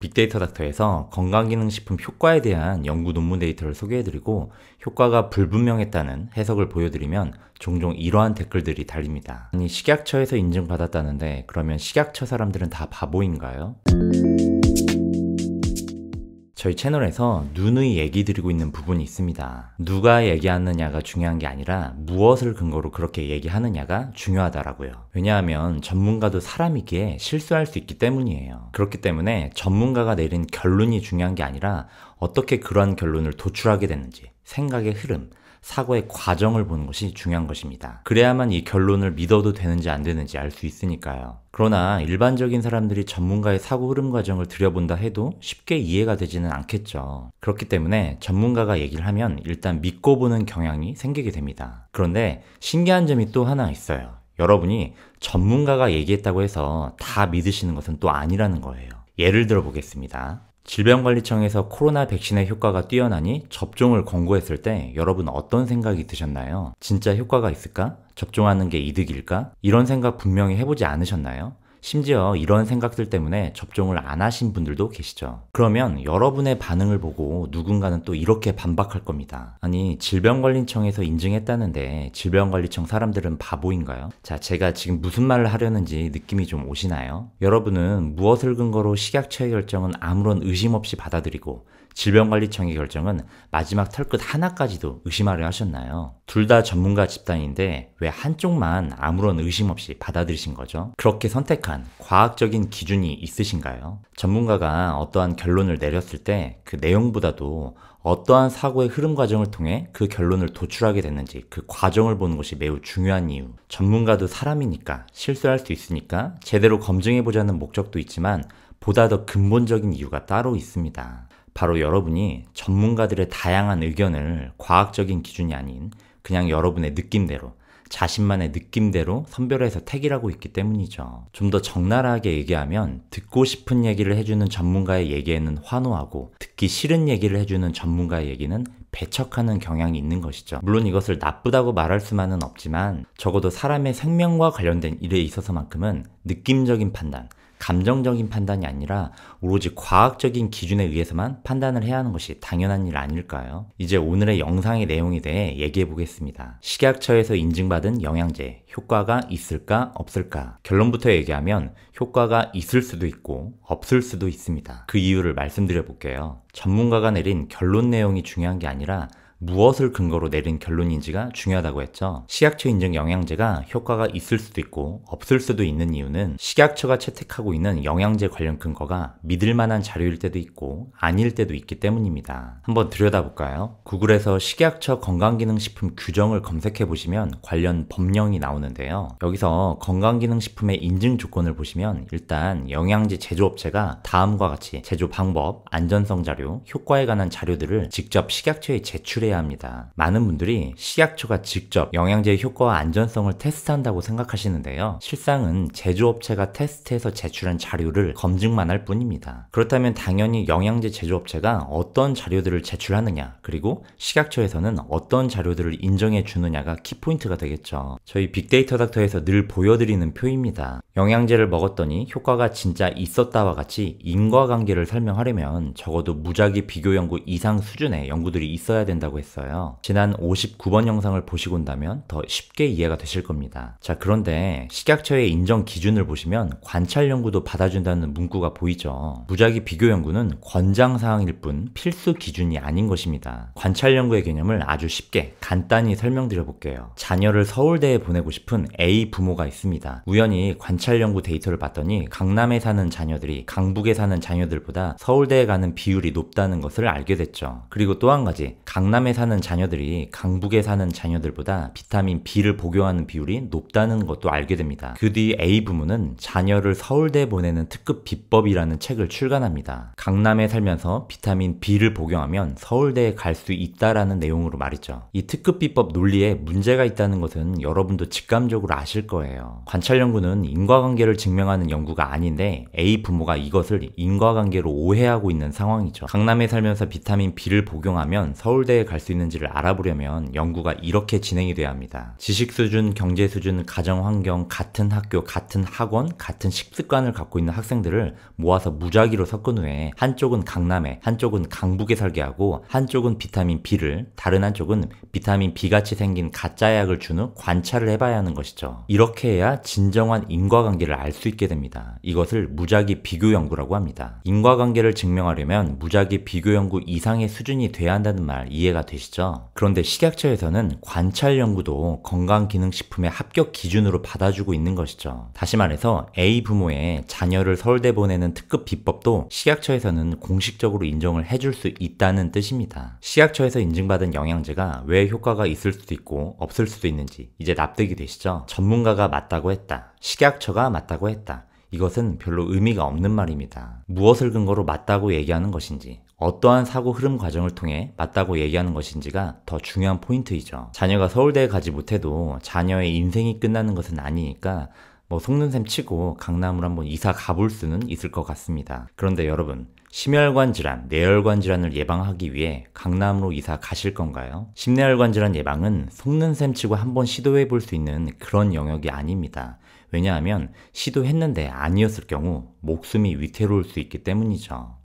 빅데이터 닥터에서 건강기능식품 효과에 대한 연구 논문 데이터를 소개해드리고 효과가 불분명했다는 해석을 보여드리면 종종 이러한 댓글들이 달립니다. 아니 식약처에서 인증받았다는데 그러면 식약처 사람들은 다 바보인가요? 저희 채널에서 눈의 얘기 드리고 있는 부분이 있습니다. 누가 얘기하느냐가 중요한 게 아니라 무엇을 근거로 그렇게 얘기하느냐가 중요하다라고요. 왜냐하면 전문가도 사람이기에 실수할 수 있기 때문이에요. 그렇기 때문에 전문가가 내린 결론이 중요한 게 아니라 어떻게 그러한 결론을 도출하게 됐는지 생각의 흐름, 사고의 과정을 보는 것이 중요한 것입니다. 그래야만 이 결론을 믿어도 되는지 안 되는지 알 수 있으니까요. 그러나 일반적인 사람들이 전문가의 사고 흐름 과정을 들여본다 해도 쉽게 이해가 되지는 않겠죠. 그렇기 때문에 전문가가 얘기를 하면 일단 믿고 보는 경향이 생기게 됩니다. 그런데 신기한 점이 또 하나 있어요. 여러분이 전문가가 얘기했다고 해서 다 믿으시는 것은 또 아니라는 거예요. 예를 들어 보겠습니다. 질병관리청에서 코로나 백신의 효과가 뛰어나니 접종을 권고했을 때 여러분 어떤 생각이 드셨나요? 진짜 효과가 있을까? 접종하는 게 이득일까? 이런 생각 분명히 해보지 않으셨나요? 심지어 이런 생각들 때문에 접종을 안 하신 분들도 계시죠. 그러면 여러분의 반응을 보고 누군가는 또 이렇게 반박할 겁니다. 아니, 질병관리청에서 인증했다는데 질병관리청 사람들은 바보인가요? 자, 제가 지금 무슨 말을 하려는지 느낌이 좀 오시나요? 여러분은 무엇을 근거로 식약 처의 결정은 아무런 의심 없이 받아들이고 질병관리청의 결정은 마지막 털끝 하나까지도 의심하려 하셨나요? 둘 다 전문가 집단인데 왜 한쪽만 아무런 의심 없이 받아들이신 거죠? 그렇게 선택한 과학적인 기준이 있으신가요? 전문가가 어떠한 결론을 내렸을 때 그 내용보다도 어떠한 사고의 흐름 과정을 통해 그 결론을 도출하게 됐는지 그 과정을 보는 것이 매우 중요한 이유. 전문가도 사람이니까 실수할 수 있으니까 제대로 검증해 보자는 목적도 있지만 보다 더 근본적인 이유가 따로 있습니다. 바로 여러분이 전문가들의 다양한 의견을 과학적인 기준이 아닌 그냥 여러분의 느낌대로 자신만의 느낌대로 선별해서 택이라고 있기 때문이죠. 좀 더 적나라하게 얘기하면 듣고 싶은 얘기를 해주는 전문가의 얘기에는 환호하고 듣기 싫은 얘기를 해주는 전문가의 얘기는 배척하는 경향이 있는 것이죠. 물론 이것을 나쁘다고 말할 수만은 없지만 적어도 사람의 생명과 관련된 일에 있어서만큼은 느낌적인 판단, 감정적인 판단이 아니라 오로지 과학적인 기준에 의해서만 판단을 해야 하는 것이 당연한 일 아닐까요? 이제 오늘의 영상의 내용에 대해 얘기해 보겠습니다. 식약처에서 인증받은 영양제 효과가 있을까 없을까? 결론부터 얘기하면 효과가 있을 수도 있고 없을 수도 있습니다. 그 이유를 말씀드려 볼게요. 전문가가 내린 결론 내용이 중요한 게 아니라 무엇을 근거로 내린 결론인지가 중요하다고 했죠. 식약처 인증 영양제가 효과가 있을 수도 있고 없을 수도 있는 이유는 식약처가 채택하고 있는 영양제 관련 근거가 믿을 만한 자료일 때도 있고 아닐 때도 있기 때문입니다. 한번 들여다볼까요? 구글에서 식약처 건강기능식품 규정을 검색해 보시면 관련 법령이 나오는데요. 여기서 건강기능식품의 인증 조건을 보시면 일단 영양제 제조업체가 다음과 같이 제조 방법, 안전성 자료, 효과에 관한 자료들을 직접 식약처에 제출해 고려해야 합니다. 많은 분들이 식약처가 직접 영양제의 효과와 안전성을 테스트한다고 생각하시는데요. 실상은 제조업체가 테스트해서 제출한 자료를 검증만 할 뿐입니다. 그렇다면 당연히 영양제 제조업체가 어떤 자료들을 제출하느냐, 그리고 식약처에서는 어떤 자료들을 인정해 주느냐가 키포인트가 되겠죠. 저희 빅데이터 닥터에서 늘 보여드리는 표입니다. 영양제를 먹었더니 효과가 진짜 있었다와 같이 인과관계를 설명하려면 적어도 무작위 비교 연구 이상 수준의 연구들이 있어야 된다고 했어요. 지난 59번 영상을 보시고 온다면 더 쉽게 이해가 되실 겁니다. 자, 그런데 식약처의 인정 기준을 보시면 관찰 연구도 받아준다는 문구가 보이죠. 무작위 비교 연구는 권장 사항일 뿐 필수 기준이 아닌 것입니다. 관찰 연구의 개념을 아주 쉽게 간단히 설명드려 볼게요. 자녀를 서울대에 보내고 싶은 A 부모가 있습니다. 우연히 관찰 연구 데이터를 봤더니 강남에 사는 자녀들이 강북에 사는 자녀들보다 서울대에 가는 비율이 높다는 것을 알게 됐죠. 그리고 또 한 가지 강남에 사는 자녀들이 강북에 사는 자녀들보다 비타민 B를 복용하는 비율이 높다는 것도 알게 됩니다. 그 뒤 A 부문은 자녀를 서울대 보내는 특급 비법이라는 책을 출간합니다. 강남에 살면서 비타민 B를 복용하면 서울대에 갈 수 있다라는 내용으로 말이죠. 이 특급 비법 논리에 문제가 있다는 것은 여러분도 직감적으로 아실 거예요. 관찰 연구는 인과관계를 증명하는 연구가 아닌데 A 부모가 이것을 인과관계로 오해하고 있는 상황이죠. 강남에 살면서 비타민 B를 복용하면 서울 서울대에 갈수 있는지를 알아보려면 연구가 이렇게 진행이 돼야 합니다. 지식 수준, 경제 수준, 가정 환경, 같은 학교, 같은 학원, 같은 식습관을 갖고 있는 학생들을 모아서 무작위로 섞은 후에 한쪽은 강남에, 한쪽은 강북에 살게 하고 한쪽은 비타민 B를, 다른 한쪽은 비타민 B 같이 생긴 가짜 약을 준 후 관찰을 해봐야 하는 것이죠. 이렇게 해야 진정한 인과관계를 알 수 있게 됩니다. 이것을 무작위 비교 연구라고 합니다. 인과관계를 증명하려면 무작위 비교 연구 이상의 수준이 돼야 한다는 말 이해가 되시죠? 그런데 식약처에서는 관찰 연구도 건강기능식품의 합격 기준으로 받아주고 있는 것이죠. 다시 말해서 A 부모의 자녀를 서울대 보내는 특급 비법도 식약처에서는 공식적으로 인정을 해줄 수 있다는 뜻입니다. 식약처에서 인증받은 영양제가 왜 효과가 있을 수도 있고 없을 수도 있는지 이제 납득이 되시죠? 전문가가 맞다고 했다. 식약처가 맞다고 했다. 이것은 별로 의미가 없는 말입니다. 무엇을 근거로 맞다고 얘기하는 것인지, 어떠한 사고 흐름 과정을 통해 맞다고 얘기하는 것인지가 더 중요한 포인트이죠. 자녀가 서울대에 가지 못해도 자녀의 인생이 끝나는 것은 아니니까 뭐 속는 셈 치고 강남으로 한번 이사 가볼 수는 있을 것 같습니다. 그런데 여러분, 심혈관 질환, 뇌혈관 질환을 예방하기 위해 강남으로 이사 가실 건가요? 심뇌혈관 질환 예방은 속는 셈 치고 한번 시도해 볼 수 있는 그런 영역이 아닙니다. 왜냐하면 시도했는데 아니었을 경우 목숨이 위태로울 수 있기 때문이죠.